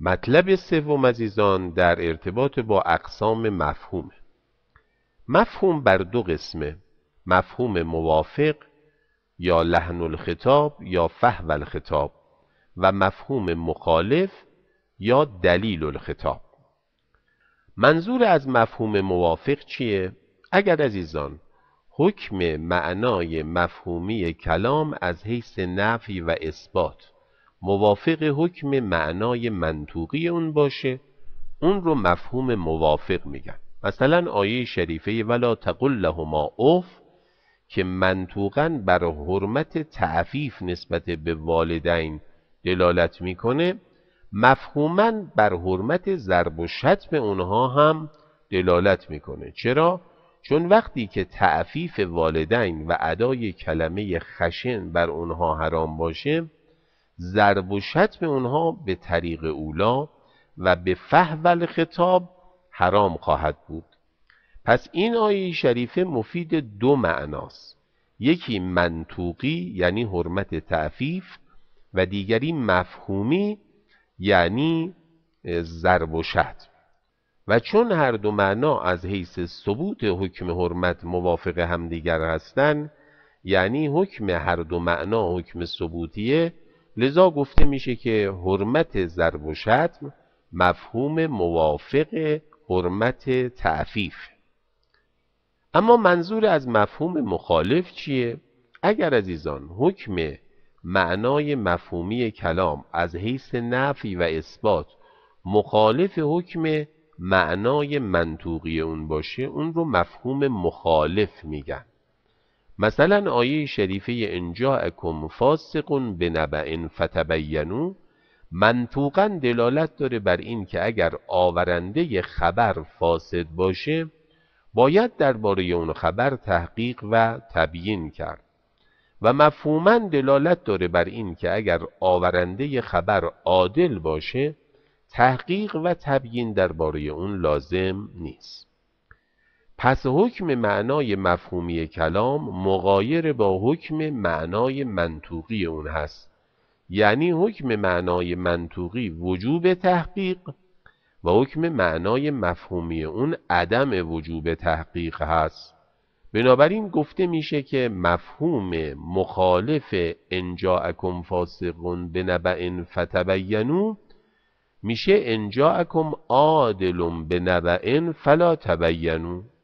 مطلب سوم عزیزان در ارتباط با اقسام مفهومه مفهوم بر دو قسمه مفهوم موافق یا لحن الخطاب یا فهو الخطاب و مفهوم مخالف یا دلیل الخطاب منظور از مفهوم موافق چیه؟ اگر عزیزان حکم معنای مفهومی کلام از حیث نفی و اثبات موافق حکم معنای منطوقی اون باشه اون رو مفهوم موافق میگن مثلا آیه شریفه ولا تقل لهما اوف که منطوقا بر حرمت تعفیف نسبت به والدین دلالت میکنه مفهوما بر حرمت ضرب و شتم اونها هم دلالت میکنه چرا چون وقتی که تعفیف والدین و ادای کلمه خشن بر اونها حرام باشه ضرب و شتم اونها به طریق اولا و به فهول خطاب حرام خواهد بود پس این آیه شریفه مفید دو معناست یکی منطوقی یعنی حرمت تعفیف و دیگری مفهومی یعنی ضرب و شتم و چون هر دو معنا از حیث ثبوت حکم حرمت موافق همدیگر هستند یعنی حکم هر دو معنا حکم ثبوتیه لذا گفته میشه که حرمت ضرب و شتم مفهوم موافق حرمت تعفیف اما منظور از مفهوم مخالف چیه؟ اگر عزیزان حکم معنای مفهومی کلام از حیث نفی و اثبات مخالف حکم معنای منطوقی اون باشه اون رو مفهوم مخالف میگن مثلا آیه شریفه اکم فاسقون به نبع فتبینو منطوقا دلالت داره بر این که اگر آورنده خبر فاسد باشه باید درباره اون خبر تحقیق و تبیین کرد و مفهوما دلالت داره بر این که اگر آورنده خبر عادل باشه تحقیق و تبیین درباره اون لازم نیست پس حکم معنای مفهومی کلام مغایر با حکم معنای منطوقی اون هست یعنی حکم معنای منطوقی وجوب تحقیق و حکم معنای مفهومی اون عدم وجوب تحقیق هست بنابراین گفته میشه که مفهوم مخالف اکم فاسقون به نبع فتبینو میشه اکم عادلون به نبع فلا تبینو